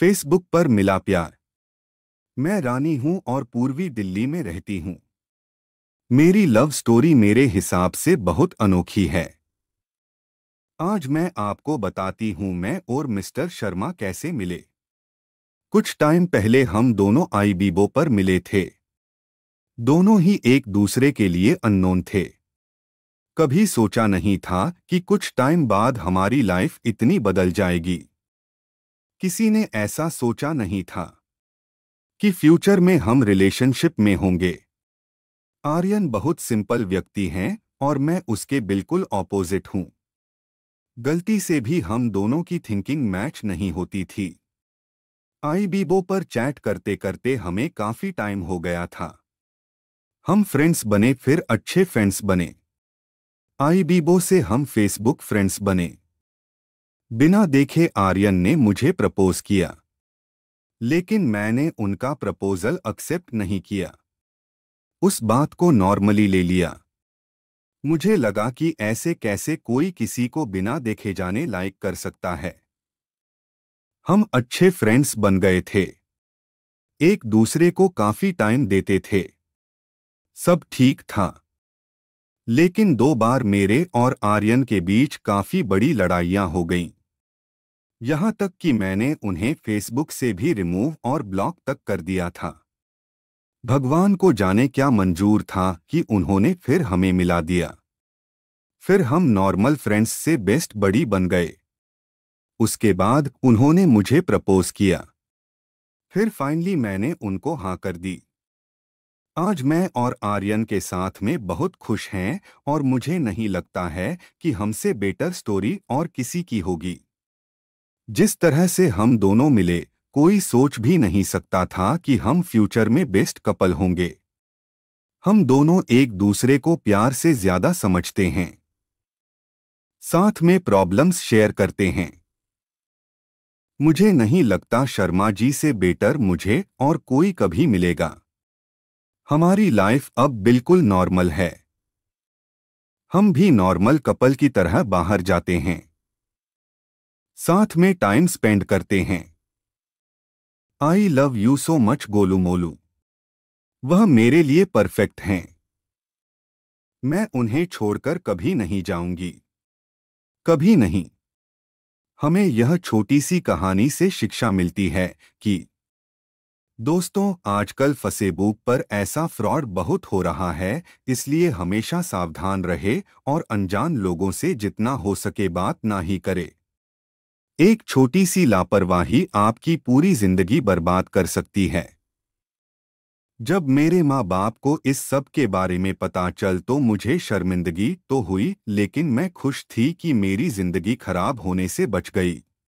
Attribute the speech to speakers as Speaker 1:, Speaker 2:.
Speaker 1: Facebook पर मिला प्यार मैं रानी हूं और पूर्वी दिल्ली में रहती हूं मेरी लव स्टोरी मेरे हिसाब से बहुत अनोखी है आज मैं आपको बताती हूं मैं और मिस्टर शर्मा कैसे मिले कुछ टाइम पहले हम दोनों आईबीबो पर मिले थे दोनों ही एक दूसरे के लिए अननोन थे कभी सोचा नहीं था कि कुछ टाइम बाद हमारी लाइफ इतनी बदल जाएगी किसी ने ऐसा सोचा नहीं था कि फ्यूचर में हम रिलेशनशिप में होंगे आर्यन बहुत सिंपल व्यक्ति हैं और मैं उसके बिल्कुल ऑपोजिट हूं गलती से भी हम दोनों की थिंकिंग मैच नहीं होती थी आईबीबो पर चैट करते करते हमें काफी टाइम हो गया था हम फ्रेंड्स बने फिर अच्छे फ्रेंड्स बने आईबीबो से हम फेसबुक फ्रेंड्स बने बिना देखे आर्यन ने मुझे प्रपोज किया लेकिन मैंने उनका प्रपोजल एक्सेप्ट नहीं किया उस बात को नॉर्मली ले लिया मुझे लगा कि ऐसे कैसे कोई किसी को बिना देखे जाने लायक कर सकता है हम अच्छे फ्रेंड्स बन गए थे एक दूसरे को काफी टाइम देते थे सब ठीक था लेकिन दो बार मेरे और आर्यन के बीच काफी बड़ी लड़ाइयाँ हो गईं यहां तक कि मैंने उन्हें फेसबुक से भी रिमूव और ब्लॉक तक कर दिया था भगवान को जाने क्या मंजूर था कि उन्होंने फिर हमें मिला दिया फिर हम नॉर्मल फ्रेंड्स से बेस्ट बड़ी बन गए उसके बाद उन्होंने मुझे प्रपोज किया फिर फाइनली मैंने उनको हाँ कर दी आज मैं और आर्यन के साथ में बहुत खुश हैं और मुझे नहीं लगता है कि हमसे बेटर स्टोरी और किसी की होगी जिस तरह से हम दोनों मिले कोई सोच भी नहीं सकता था कि हम फ्यूचर में बेस्ट कपल होंगे हम दोनों एक दूसरे को प्यार से ज्यादा समझते हैं साथ में प्रॉब्लम्स शेयर करते हैं मुझे नहीं लगता शर्मा जी से बेटर मुझे और कोई कभी मिलेगा हमारी लाइफ अब बिल्कुल नॉर्मल है हम भी नॉर्मल कपल की तरह बाहर जाते हैं साथ में टाइम स्पेंड करते हैं I love you so much गोलू मोलू वह मेरे लिए परफेक्ट हैं मैं उन्हें छोड़कर कभी नहीं जाऊंगी कभी नहीं हमें यह छोटी सी कहानी से शिक्षा मिलती है कि दोस्तों आजकल फसेबुक पर ऐसा फ्रॉड बहुत हो रहा है इसलिए हमेशा सावधान रहे और अनजान लोगों से जितना हो सके बात ना ही करे एक छोटी सी लापरवाही आपकी पूरी जिंदगी बर्बाद कर सकती है जब मेरे माँ बाप को इस सब के बारे में पता चल तो मुझे शर्मिंदगी तो हुई लेकिन मैं खुश थी कि मेरी जिंदगी खराब होने से बच गई